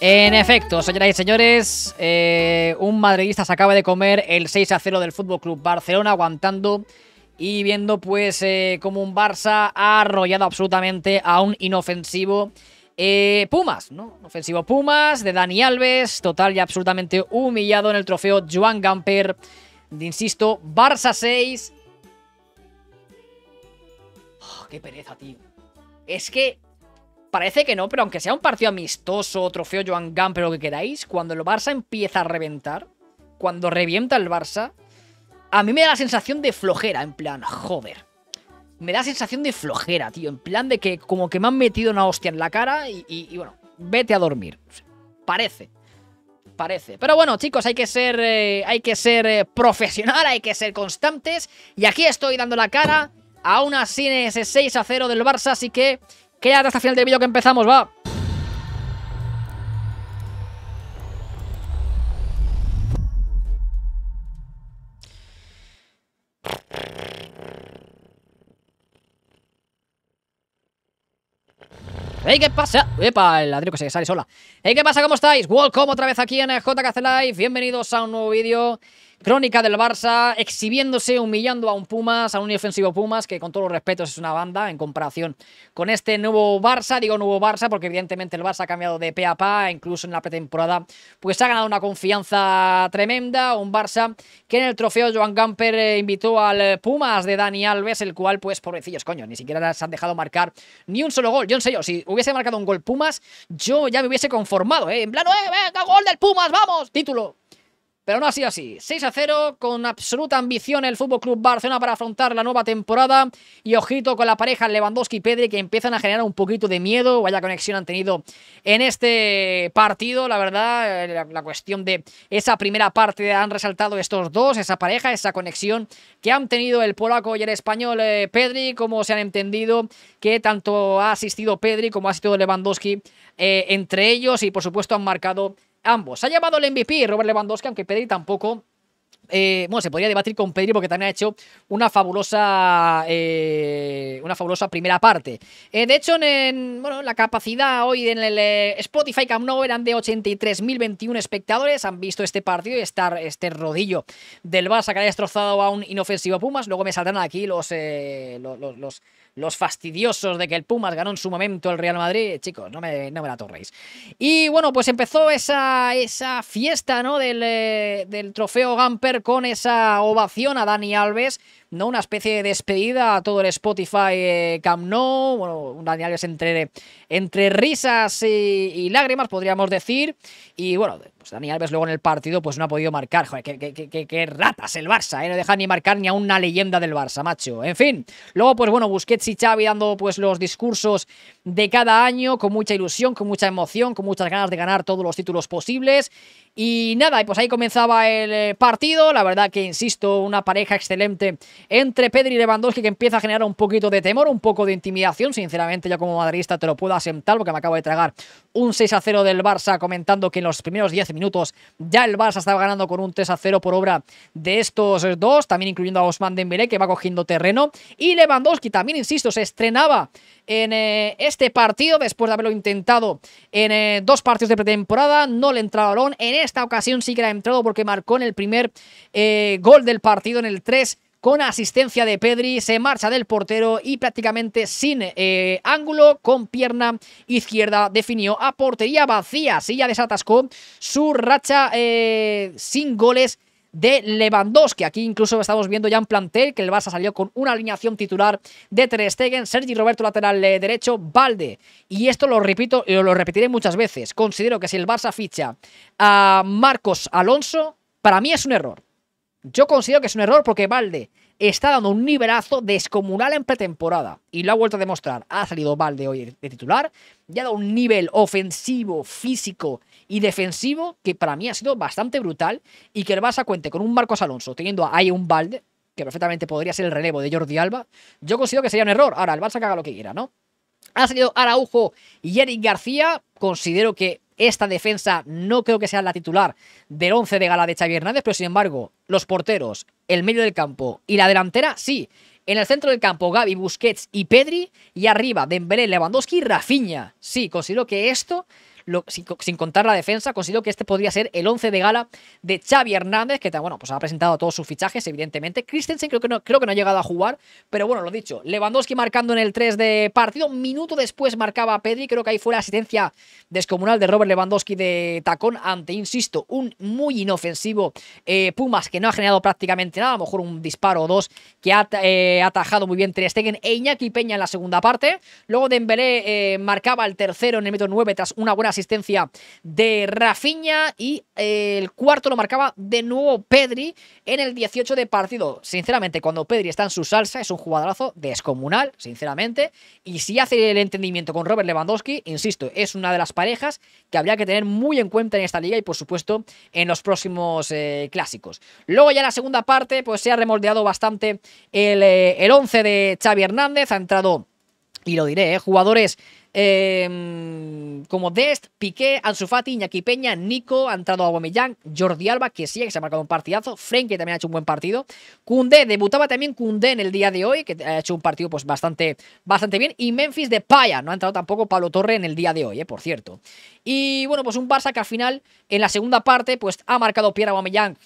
En efecto, señoras y señores, eh, un madridista se acaba de comer el 6 a 0 del Fútbol Club Barcelona, aguantando y viendo, pues, eh, como un Barça ha arrollado absolutamente a un inofensivo eh, Pumas, ¿no? Ofensivo Pumas de Dani Alves, total y absolutamente humillado en el trofeo Joan Gamper. insisto, Barça 6. ¡Qué pereza, tío! Es que Parece que no, pero aunque sea un partido amistoso, trofeo Joan Gamper, lo que queráis, cuando el Barça empieza a reventar, cuando revienta el Barça, a mí me da la sensación de flojera, en plan, joder. Me da la sensación de flojera, tío, en plan de que como que me han metido una hostia en la cara y, bueno, vete a dormir. Parece parece. Pero bueno, chicos, hay que ser, eh, hay que ser eh, profesional, hay que ser constantes. Y aquí estoy dando la cara a una Cine ese 6 a 0 del Barça, así que Quédate hasta el final del vídeo que empezamos, va. ¡Ey, qué pasa! ¡Epa! El ladrillo que se sale sola. ¡Ey, qué pasa! ¿Cómo estáis? Welcome otra vez aquí en JKC Live. Bienvenidos a un nuevo vídeo. Crónica del Barça, exhibiéndose, humillando a un Pumas, a un inofensivo Pumas, que con todos los respetos es una banda en comparación con este nuevo Barça. Digo nuevo Barça porque evidentemente el Barça ha cambiado de pe a pa, e incluso en la pretemporada, pues ha ganado una confianza tremenda. Un Barça que en el trofeo Joan Gamper eh, invitó al Pumas de Dani Alves, el cual, pues pobrecillos, coño, ni siquiera se han dejado marcar ni un solo gol. Yo en serio, si hubiese marcado un gol Pumas, yo ya me hubiese conformado, ¿eh? En plan, ¡eh, venga, gol del Pumas, vamos! Título. Pero no ha sido así. 6 a 0 con absoluta ambición el Fútbol Club Barcelona para afrontar la nueva temporada. Y ojito con la pareja Lewandowski y Pedri que empiezan a generar un poquito de miedo. Vaya conexión han tenido en este partido. La verdad, eh, la cuestión de esa primera parte han resaltado estos dos, esa pareja, esa conexión que han tenido el polaco y el español eh, Pedri. Como se han entendido que tanto ha asistido Pedri como ha asistido Lewandowski eh, entre ellos. Y por supuesto han marcado ambos. Ha llamado el MVP Robert Lewandowski, aunque Pedri tampoco eh, bueno, se podría debatir con Pedri porque también ha hecho una fabulosa, eh, una fabulosa primera parte. Eh, de hecho, en, bueno, la capacidad hoy en el eh, Spotify Camp Nou eran de 83.021 espectadores. Han visto este partido y estar este rodillo del Barça que ha destrozado a un inofensivo Pumas. Luego me saldrán aquí los, los, los los fastidiosos de que el Pumas ganó en su momento el Real Madrid, chicos, no me, no me la torréis. Y bueno, pues empezó esa, esa fiesta, ¿no? Del, eh, del trofeo Gamper con esa ovación a Dani Alves ¿no? Una especie de despedida a todo el Spotify eh, Cam No Nou, bueno, Alves entre, entre risas y, lágrimas, podríamos decir, y bueno, pues Dani Alves luego en el partido pues no ha podido marcar, joder, qué, ratas el Barça, ¿eh? No deja ni marcar ni a una leyenda del Barça, macho, en fin. Luego, pues bueno, Busquets y Xavi dando pues los discursos de cada año con mucha ilusión, con mucha emoción, con muchas ganas de ganar todos los títulos posibles, y nada, pues ahí comenzaba el eh, partido, la verdad que, insisto, una pareja excelente entre Pedri y Lewandowski que empieza a generar un poquito de temor, un poco de intimidación. Sinceramente, yo como madridista te lo puedo asentar porque me acabo de tragar un 6 0 del Barça, comentando que en los primeros 10 minutos ya el Barça estaba ganando con un 3 0 por obra de estos dos, también incluyendo a Osman Dembélé que va cogiendo terreno. Y Lewandowski también, insisto, se estrenaba en eh, este partido después de haberlo intentado en eh, dos partidos de pretemporada. No le entraba En esta ocasión sí que le ha entrado porque marcó en el primer eh, gol del partido en el 3 con asistencia de Pedri, se marcha del portero y prácticamente sin eh, ángulo, con pierna izquierda, definió a portería vacía. ya desatascó su racha eh, sin goles de Lewandowski. Aquí incluso estamos viendo ya en plantel que el Barça salió con una alineación titular de Ter Stegen, Sergi Roberto lateral eh, derecho, Valde. Y esto lo repito, y lo repetiré muchas veces. Considero que si el Barça ficha a Marcos Alonso, para mí es un error. Yo considero que es un error porque Valde está dando un nivelazo descomunal en pretemporada y lo ha vuelto a demostrar. Ha salido Valde hoy de titular ya ha dado un nivel ofensivo, físico y defensivo que para mí ha sido bastante brutal y que el Barça cuente con un Marcos Alonso teniendo ahí un Valde que perfectamente podría ser el relevo de Jordi Alba. Yo considero que sería un error. Ahora, el Barça que haga lo que quiera, ¿no? Ha salido Araujo y Eric García. Considero que esta defensa no creo que sea la titular del 11 de gala de Xavi Hernández, pero sin embargo, los porteros, el medio del campo y la delantera, sí. En el centro del campo, Gaby, Busquets y Pedri. Y arriba, Dembélé, Lewandowski y Rafinha. Sí, considero que esto sin, contar la defensa, considero que este podría ser el 11 de gala de Xavi Hernández, que bueno, pues ha presentado todos sus fichajes, evidentemente. Christensen creo que no, creo que no ha llegado a jugar, pero bueno, lo dicho, Lewandowski marcando en el 3 de partido, un minuto después marcaba a Pedri, creo que ahí fue la asistencia descomunal de Robert Lewandowski de tacón ante, insisto, un muy inofensivo eh, Pumas que no ha generado prácticamente nada, a lo mejor un disparo o dos que ha eh, atajado muy bien Ter e Iñaki Peña en la segunda parte. Luego Dembélé eh, marcaba el tercero en el metro 9 tras una buena asistencia de Rafiña y eh, el cuarto lo marcaba de nuevo Pedri en el 18 de partido. Sinceramente, cuando Pedri está en su salsa, es un jugadorazo descomunal, sinceramente. Y si hace el entendimiento con Robert Lewandowski, insisto, es una de las parejas que habría que tener muy en cuenta en esta liga y, por supuesto, en los próximos eh, clásicos. Luego, ya la segunda parte, pues se ha remoldeado bastante el, eh, el 11 de Xavi Hernández. Ha entrado y lo diré, jugadores Em, como Dest, Piqué, Ansu Fati, Iñaki Peña, Nico, ha entrado Aguamillán, Jordi Alba, que sí, que se ha marcado un partidazo, Frenkie también ha hecho un buen partido, Cundé, debutaba también Cundé en el día de hoy, que eh, ha hecho un partido pues bastante, bastante bien, y Memphis de Paya, no ha entrado tampoco Pablo Torre en el día de hoy, eh, por cierto. Y bueno, pues un Barça que al final, en la segunda parte, pues ha marcado Pierre Aguamillán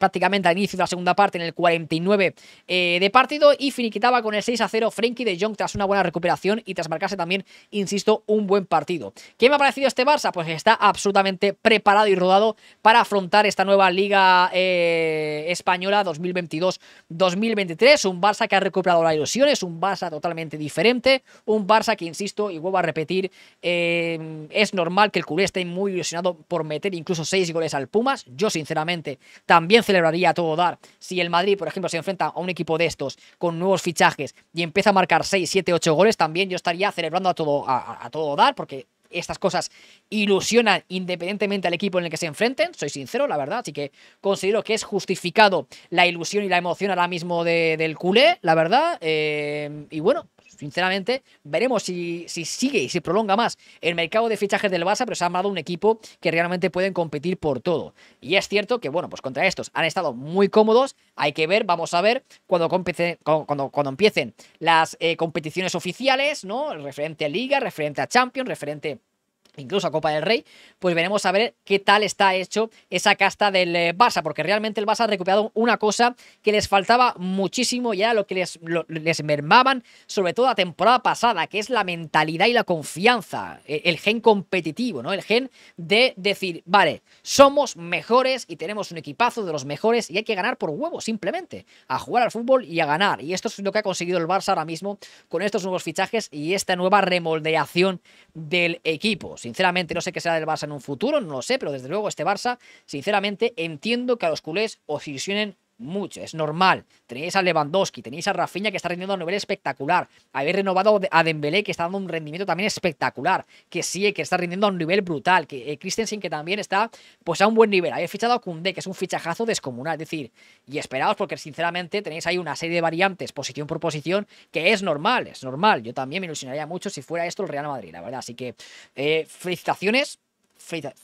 prácticamente al inicio de la segunda parte en el 49 eh, de partido y finiquitaba con el 6 a 0 Frenkie de Jong tras una buena recuperación y tras marcarse también, insisto, un buen partido. ¿Qué me ha parecido este Barça? Pues está absolutamente preparado y rodado para afrontar esta nueva Liga eh, Española 2022-2023. Un Barça que ha recuperado las ilusiones, un Barça totalmente diferente, un Barça que, insisto, y vuelvo a repetir, eh, es normal que el culé esté muy ilusionado por meter incluso 6 goles al Pumas. Yo, sinceramente, también celebraría a todo dar. Si el Madrid, por ejemplo, se enfrenta a un equipo de estos con nuevos fichajes y empieza a marcar 6, 7, 8 goles, también yo estaría celebrando a todo, a, todo dar porque estas cosas ilusionan independientemente al equipo en el que se enfrenten, soy sincero, la verdad, así que considero que es justificado la ilusión y la emoción ahora mismo del culé, la verdad, eh, y bueno, sinceramente, veremos si, si sigue y se prolonga más el mercado de fichajes del Barça, pero se ha armado un equipo que realmente pueden competir por todo. Y es cierto que, bueno, pues contra estos han estado muy cómodos, hay que ver, vamos a ver cuando, cuando, cuando empiecen las eh, competiciones oficiales, ¿no? Referente a Liga, referente a Champions, referente incluso a Copa del Rey, pues veremos a ver qué tal está hecho esa casta del eh, Barça, porque realmente el Barça ha recuperado una cosa que les faltaba muchísimo ya lo que les, mermaban, sobre todo la temporada pasada, que es la mentalidad y la confianza, e, el, gen competitivo, ¿no? El gen de decir, vale, somos mejores y tenemos un equipazo de los mejores y hay que ganar por huevo, simplemente, a jugar al fútbol y a ganar. Y esto es lo que ha conseguido el Barça ahora mismo con estos nuevos fichajes y esta nueva remoldeación del equipo. Sinceramente, no sé qué será del Barça en un futuro, no lo sé, pero desde luego este Barça, sinceramente, entiendo que a los culés os mucho, es normal. Tenéis a Lewandowski, tenéis a Rafinha que está rindiendo a un nivel espectacular. Habéis renovado a Dembélé que está dando un rendimiento también espectacular. Que sí, que está rindiendo a un nivel brutal. Que eh, Christensen que también está pues a un buen nivel. Habéis fichado a Koundé que es un fichajazo descomunal. Es decir, y esperaos porque sinceramente tenéis ahí una serie de variantes posición por posición que es normal, es normal. Yo también me ilusionaría mucho si fuera esto el Real Madrid, la verdad. Así que eh, felicitaciones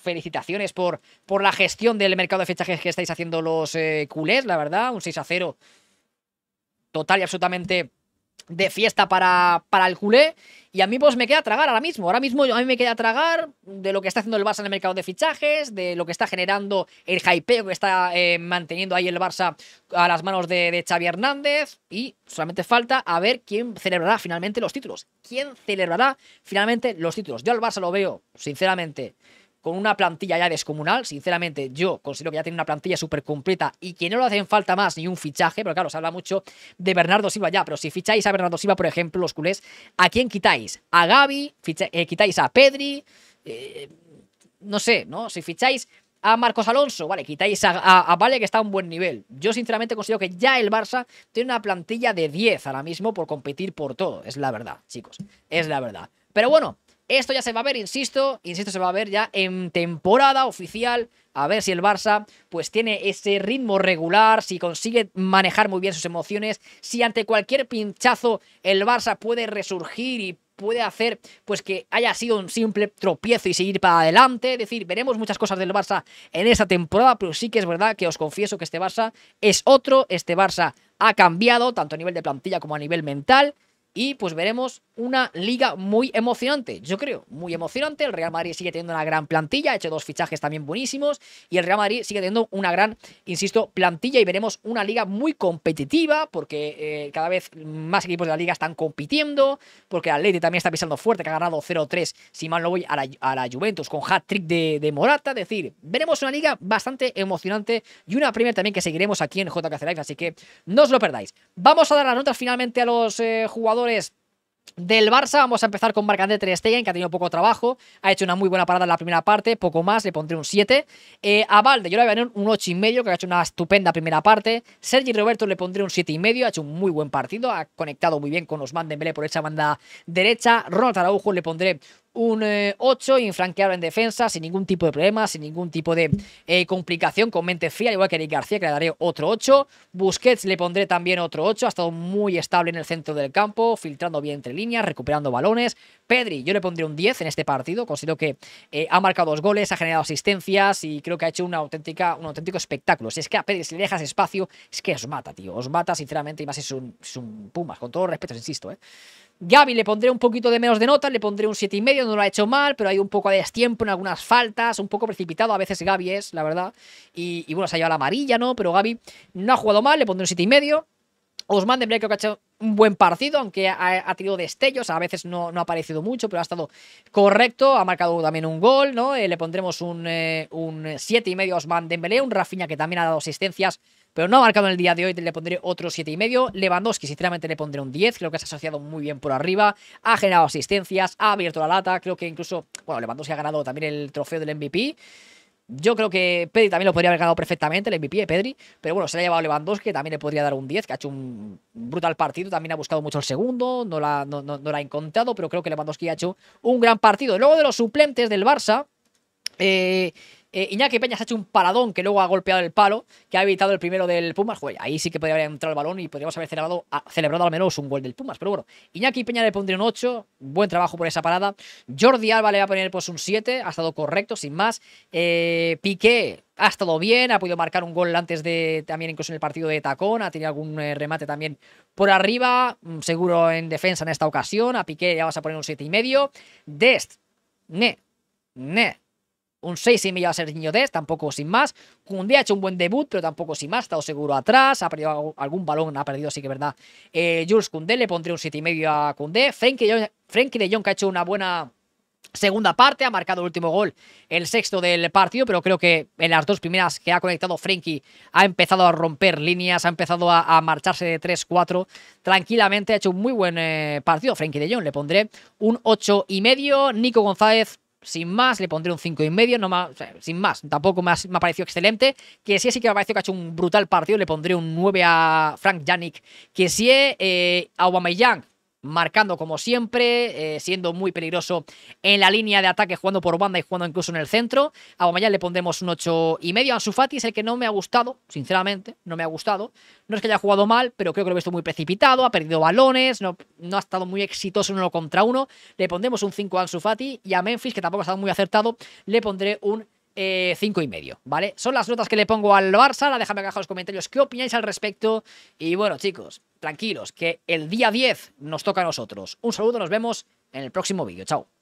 felicitaciones por, por la gestión del mercado de fichajes que estáis haciendo los eh, culés, la verdad. Un 6 a 0 total y absolutamente de fiesta para, para el culé. Y a mí pues me queda tragar ahora mismo. Ahora mismo a mí me queda tragar de lo que está haciendo el Barça en el mercado de fichajes, de lo que está generando el hypeo que está eh, manteniendo ahí el Barça a las manos de, de, Xavi Hernández. Y solamente falta a ver quién celebrará finalmente los títulos. ¿Quién celebrará finalmente los títulos? Yo al Barça lo veo, sinceramente con una plantilla ya descomunal. Sinceramente, yo considero que ya tiene una plantilla súper completa y que no le hacen falta más ni un fichaje, pero claro, se habla mucho de Bernardo Silva ya, pero si ficháis a Bernardo Silva, por ejemplo, los culés, ¿a quién quitáis? ¿A Gaby? Eh, ¿Quitáis a Pedri? Eh, no sé, ¿no? Si ficháis a Marcos Alonso, vale, quitáis a, a, Vale que está a un buen nivel. Yo sinceramente considero que ya el Barça tiene una plantilla de 10 ahora mismo por competir por todo. Es la verdad, chicos, es la verdad. Pero bueno, esto ya se va a ver, insisto, insisto, se va a ver ya en temporada oficial. A ver si el Barça pues tiene ese ritmo regular, si consigue manejar muy bien sus emociones, si ante cualquier pinchazo el Barça puede resurgir y puede hacer pues que haya sido un simple tropiezo y seguir para adelante. Es decir, veremos muchas cosas del Barça en esta temporada, pero sí que es verdad que os confieso que este Barça es otro, este Barça ha cambiado tanto a nivel de plantilla como a nivel mental y pues veremos una liga muy emocionante, yo creo, muy emocionante. El Real Madrid sigue teniendo una gran plantilla, ha hecho dos fichajes también buenísimos y el Real Madrid sigue teniendo una gran, insisto, plantilla y veremos una liga muy competitiva porque eh, cada vez más equipos de la liga están compitiendo, porque el Atleti también está pisando fuerte, que ha ganado 0-3, si mal no voy, a la, Juventus con hat-trick de, Morata. Es decir, veremos una liga bastante emocionante y una Premier también que seguiremos aquí en JKC Live, así que no os lo perdáis. Vamos a dar las notas finalmente a los eh, jugadores del Barça, vamos a empezar con Marc-André que ha tenido poco trabajo, ha hecho una muy buena parada en la primera parte, poco más, le pondré un 7. Eh, a Valde yo le voy a poner un medio. que ha hecho una estupenda primera parte. Sergi Roberto le pondré un y medio ha hecho un muy buen partido, ha conectado muy bien con los Dembélé por esa banda derecha. Ronald Araujo le pondré un 8, eh, infranqueado en defensa, sin ningún tipo de problema, sin ningún tipo de eh, complicación, con mente fría, igual que Eric García, que le daré otro 8. Busquets le pondré también otro 8, ha estado muy estable en el centro del campo, filtrando bien entre líneas, recuperando balones. Pedri, yo le pondré un 10 en este partido, considero que eh, ha marcado dos goles, ha generado asistencias y creo que ha hecho una auténtica, un auténtico espectáculo. Si es que a Pedri, si le dejas espacio, es que os mata, tío, os mata sinceramente y más es un, un Pumas, con todos los respetos, insisto, ¿eh? Gaby le pondré un poquito de menos de nota, le pondré un 7,5, no lo ha hecho mal, pero hay un poco de destiempo en algunas faltas, un poco precipitado, a veces Gabi es, la verdad. Y, bueno, se ha llevado la amarilla, ¿no? Pero Gaby no ha jugado mal, le pondré un 7,5. Osman Dembélé creo que ha un buen partido, aunque ha, tenido destellos, a veces no, ha parecido mucho, pero ha estado correcto, ha marcado también un gol, ¿no? Eh, le pondremos un, eh, un siete y medio a Osman Dembélé, un Rafinha que también ha dado asistencias, pero no ha marcado en el día de hoy, le pondré otro siete y medio. Lewandowski, sinceramente, le pondré un 10, creo que se ha asociado muy bien por arriba, ha generado asistencias, ha abierto la lata, creo que incluso, bueno, Lewandowski ha ganado también el trofeo del MVP. Yo creo que Pedri también lo podría haber ganado perfectamente, el MVP Pedri. Pero bueno, se le ha llevado Lewandowski, también le podría dar un 10, que ha hecho un brutal partido. También ha buscado mucho el segundo, no lo ha encontrado, pero creo que Lewandowski ha hecho un gran partido. Luego de los suplentes del Barça, eh, eh, Iñaki Peña se ha hecho un paradón que luego ha golpeado el palo, que ha evitado el primero del Pumas. ahí sí que podría haber entrado el balón y podríamos haber ah, celebrado, al menos un gol del Pumas. Pero bueno, Iñaki Peña le pondría un 8, buen trabajo por esa parada. Jordi Alba le va a poner pues un 7, ha estado correcto, sin más. Eh, Piqué ha estado bien, ha podido marcar un gol antes de también incluso en el partido de Tacón, ha tenido algún eh, remate también por arriba, mm, seguro en defensa en esta ocasión, a Piqué ya vas a poner un 7 y medio. Dest, ne, ne, un 6,5 y medio a Serginho Des, tampoco sin más. Kundé ha hecho un buen debut, pero tampoco sin más, ha estado seguro atrás, ha perdido algún balón, ha perdido, sí que es verdad. Eh, Jules Cundé le pondré un 7 y medio a Cundé. Frenkie de, Jong, que ha hecho una buena segunda parte, ha marcado el último gol, el sexto del partido, pero creo que en las dos primeras que ha conectado Frenkie ha empezado a romper líneas, ha empezado a, marcharse de 3-4 tranquilamente, ha hecho un muy buen eh, partido Frenkie de Jong, le pondré un 8 y medio, Nico González sin más, le pondré un 5,5, no más, sin más, tampoco me ha, parecido excelente. Que sí, sí que me ha parecido que ha hecho un brutal partido, le pondré un 9 a Frank Yannick. Que sí, eh, a Aubameyang marcando como siempre, eh, siendo muy peligroso en la línea de ataque, jugando por banda y jugando incluso en el centro. A Aubameyang le pondremos un 8 y medio. Ansu Fati es el que no me ha gustado, sinceramente, no me ha gustado. No es que haya jugado mal, pero creo que lo he visto muy precipitado, ha perdido balones, no, no ha estado muy exitoso en uno contra uno. Le pondremos un 5 a Ansu Fati y a Memphis, que tampoco ha estado muy acertado, le pondré un eh, cinco y medio, ¿vale? Son las notas que le pongo al Barça. Ahora déjame acá en los comentarios qué opináis al respecto. Y bueno, chicos, tranquilos, que el día 10 nos toca a nosotros. Un saludo, nos vemos en el próximo vídeo. Chao.